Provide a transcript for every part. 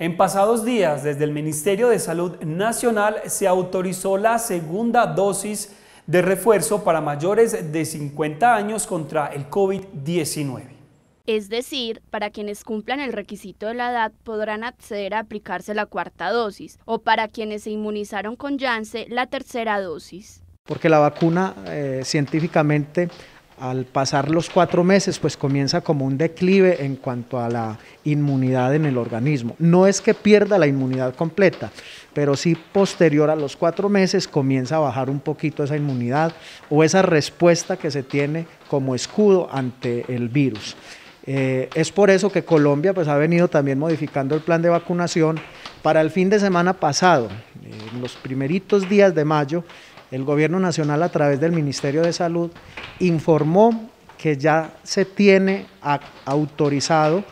En pasados días, desde el Ministerio de Salud Nacional se autorizó la segunda dosis de refuerzo para mayores de 50 años contra el COVID-19. Es decir, para quienes cumplan el requisito de la edad podrán acceder a aplicarse la cuarta dosis o para quienes se inmunizaron con Janssen la tercera dosis. Porque la vacuna eh, científicamente al pasar los cuatro meses, pues comienza como un declive en cuanto a la inmunidad en el organismo. No es que pierda la inmunidad completa, pero sí posterior a los cuatro meses comienza a bajar un poquito esa inmunidad o esa respuesta que se tiene como escudo ante el virus. Eh, es por eso que Colombia pues, ha venido también modificando el plan de vacunación. Para el fin de semana pasado, en los primeritos días de mayo, el Gobierno Nacional a través del Ministerio de Salud informó que ya se tiene autorizado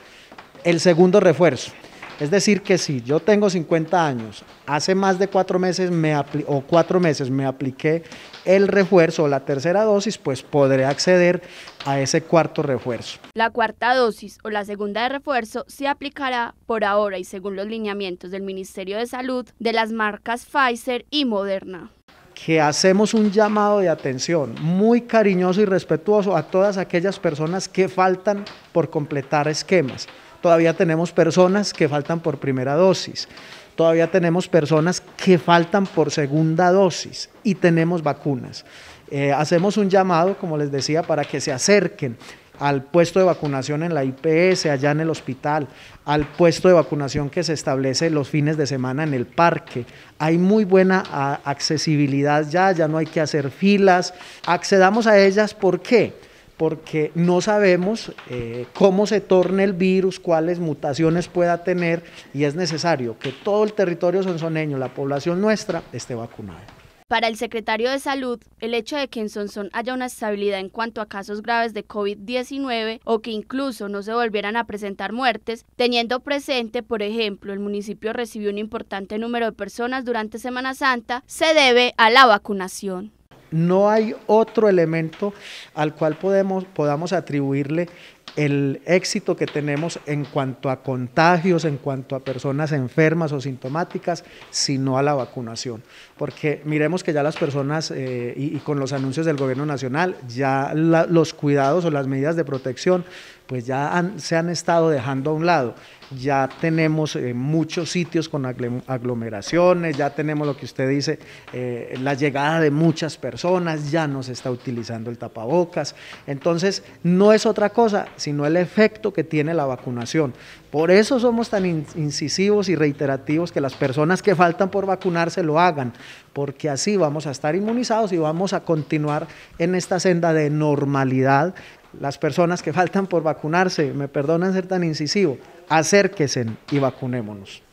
el segundo refuerzo es decir, que si yo tengo 50 años, hace más de cuatro meses me o cuatro meses me apliqué el refuerzo o la tercera dosis, pues podré acceder a ese cuarto refuerzo. La cuarta dosis o la segunda de refuerzo se aplicará por ahora y según los lineamientos del Ministerio de Salud de las marcas Pfizer y Moderna que hacemos un llamado de atención muy cariñoso y respetuoso a todas aquellas personas que faltan por completar esquemas. Todavía tenemos personas que faltan por primera dosis. Todavía tenemos personas que faltan por segunda dosis y tenemos vacunas. Eh, hacemos un llamado, como les decía, para que se acerquen al puesto de vacunación en la IPS, allá en el hospital, al puesto de vacunación que se establece los fines de semana en el parque. Hay muy buena ah, accesibilidad ya, ya no hay que hacer filas. Accedamos a ellas, ¿por qué? porque no sabemos eh, cómo se torne el virus, cuáles mutaciones pueda tener y es necesario que todo el territorio sonsoneño, la población nuestra, esté vacunada. Para el secretario de Salud, el hecho de que en Sonson haya una estabilidad en cuanto a casos graves de COVID-19 o que incluso no se volvieran a presentar muertes, teniendo presente, por ejemplo, el municipio recibió un importante número de personas durante Semana Santa, se debe a la vacunación. No hay otro elemento al cual podemos, podamos atribuirle el éxito que tenemos en cuanto a contagios, en cuanto a personas enfermas o sintomáticas, sino a la vacunación. Porque miremos que ya las personas, eh, y, con los anuncios del gobierno nacional, ya los cuidados o las medidas de protección pues ya se han estado dejando a un lado. Ya tenemos eh, muchos sitios con aglomeraciones, ya tenemos lo que usted dice, eh, la llegada de muchas personas, ya no se está utilizando el tapabocas. Entonces, no es otra cosa, sino el efecto que tiene la vacunación. Por eso somos tan incisivos y reiterativos que las personas que faltan por vacunarse lo hagan, porque así vamos a estar inmunizados y vamos a continuar en esta senda de normalidad las personas que faltan por vacunarse, me perdonan ser tan incisivo, acérquense y vacunémonos.